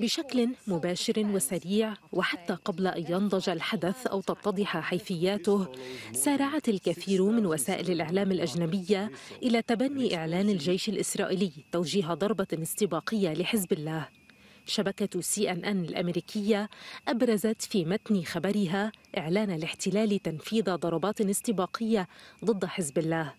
بشكل مباشر وسريع وحتى قبل أن ينضج الحدث أو تتضح حيثياته سارعت الكثير من وسائل الإعلام الأجنبية إلى تبني إعلان الجيش الإسرائيلي توجيه ضربة استباقية لحزب الله شبكة سي أن أن الأمريكية أبرزت في متن خبرها إعلان الاحتلال تنفيذ ضربات استباقية ضد حزب الله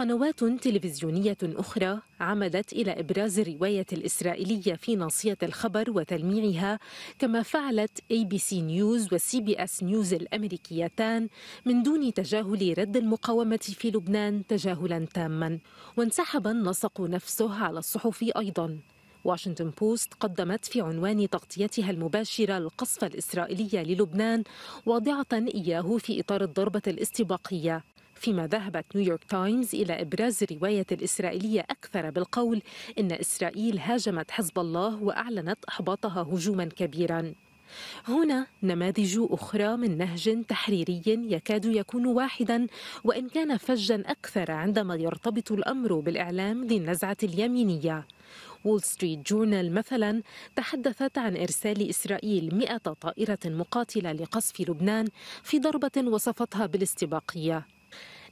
قنوات تلفزيونية أخرى عمدت إلى إبراز الرواية الإسرائيلية في ناصية الخبر وتلميعها كما فعلت اي بي سي نيوز وسي بي اس نيوز الأمريكيتان من دون تجاهل رد المقاومة في لبنان تجاهلا تاما وانسحب النسق نفسه على الصحف أيضا واشنطن بوست قدمت في عنوان تغطيتها المباشرة القصف الإسرائيلي للبنان واضعة إياه في إطار الضربة الاستباقية فيما ذهبت نيويورك تايمز إلى إبراز الرواية الإسرائيلية أكثر بالقول إن إسرائيل هاجمت حزب الله وأعلنت إحباطها هجوما كبيرا هنا نماذج أخرى من نهج تحريري يكاد يكون واحدا وإن كان فجا أكثر عندما يرتبط الأمر بالإعلام ذي النزعة اليمينية وول ستريت جورنال مثلا تحدثت عن إرسال إسرائيل 100 طائرة مقاتلة لقصف لبنان في ضربة وصفتها بالاستباقية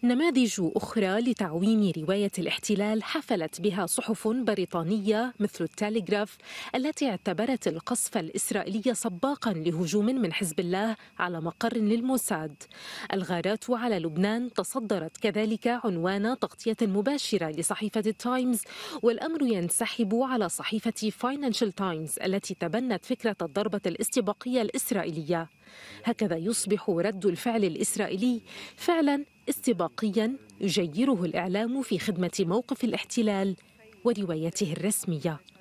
نماذج أخرى لتعويم رواية الاحتلال حفلت بها صحف بريطانية مثل التاليغراف التي اعتبرت القصف الإسرائيلي سباقا لهجوم من حزب الله على مقر للموساد الغارات على لبنان تصدرت كذلك عنوان تغطية مباشرة لصحيفة التايمز والأمر ينسحب على صحيفة فاينانشال تايمز التي تبنت فكرة الضربة الاستباقية الإسرائيلية هكذا يصبح رد الفعل الإسرائيلي فعلا استباقيا يجيره الإعلام في خدمة موقف الاحتلال وروايته الرسميه